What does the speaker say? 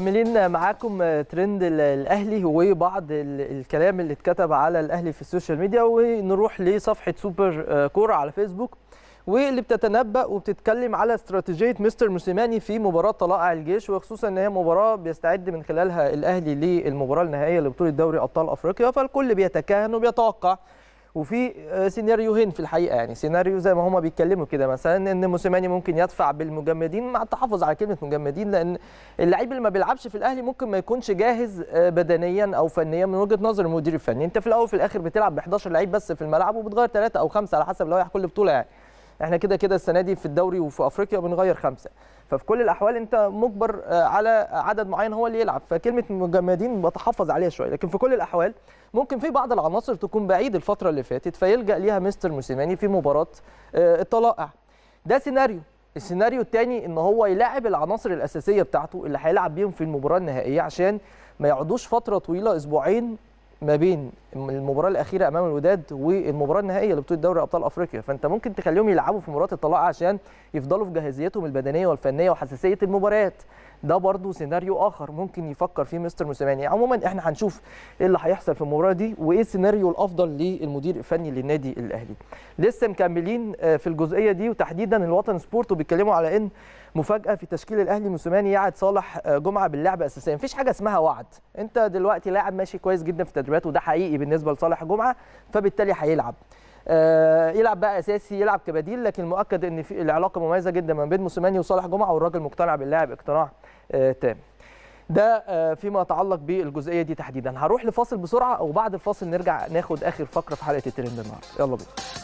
مكملين معاكم ترند الاهلي وبعض الكلام اللي اتكتب على الاهلي في السوشيال ميديا ونروح لصفحه سوبر كوره على فيسبوك واللي بتتنبأ وبتتكلم على استراتيجيه مستر موسيماني في مباراه طلائع الجيش وخصوصا ان هي مباراه بيستعد من خلالها الاهلي للمباراه النهائيه لبطوله دوري ابطال افريقيا فالكل بيتكهن وبيتوقع وفي آه، سيناريوهين في الحقيقه يعني سيناريو زي ما هما بيتكلموا كده مثلا ان موسيماني ممكن يدفع بالمجمدين مع التحفظ على كلمه مجمدين لان اللعيب اللي ما بيلعبش في الاهلي ممكن ما يكونش جاهز آه، بدنيا او فنيا من وجهه نظر المدير الفني انت في الاول وفي الاخر بتلعب ب 11 لعيب بس في الملعب وبتغير ثلاثه او خمسه على حسب لوائح كل بطوله يعني احنا كده كده السنه دي في الدوري وفي افريقيا بنغير خمسه ففي كل الاحوال انت مجبر آه، على عدد معين هو اللي يلعب فكلمه مجمدين بتحفظ عليها شويه لكن في كل الاحوال ممكن في بعض العناصر تكون بعيد الفتره اللي فاتت فيلجا ليها مستر موسيماني في مباراه آه، الطلائع ده سيناريو السيناريو الثاني ان هو يلاعب العناصر الاساسيه بتاعته اللي هيلعب بيهم في المباراه النهائيه عشان ما يقعدوش فتره طويله اسبوعين ما بين المباراه الاخيره امام الوداد والمباراه النهائيه لبطوله دوري ابطال افريقيا فانت ممكن تخليهم يلعبوا في مباراه الطلاق عشان يفضلوا في جاهزيتهم البدنيه والفنيه وحساسيه المباريات ده برضو سيناريو اخر ممكن يفكر فيه مستر موسيماني عموما احنا هنشوف ايه اللي هيحصل في المباراه دي وايه السيناريو الافضل للمدير الفني للنادي الاهلي لسه مكملين آه، في الجزئيه دي وتحديدا الوطن سبورت وبيتكلموا على ان مفاجاه في تشكيل الاهلي موسيماني يعد صالح آه، جمعه باللعب اساسيا مفيش حاجه اسمها وعد انت دلوقتي لاعب ماشي كويس جدا في التدريبات وده حقيقي بالنسبه لصالح جمعه فبالتالي هيلعب آه، يلعب بقى اساسي يلعب كبديل لكن المؤكد ان في العلاقه مميزه جدا ما بين موسيماني وصالح جمعه والراجل مقتنع باللاعب اقتناع آه، تام ده آه، فيما يتعلق بالجزئيه دي تحديدا هروح لفاصل بسرعه وبعد الفاصل نرجع ناخد اخر فقره في حلقه الترند النهارده يلا بينا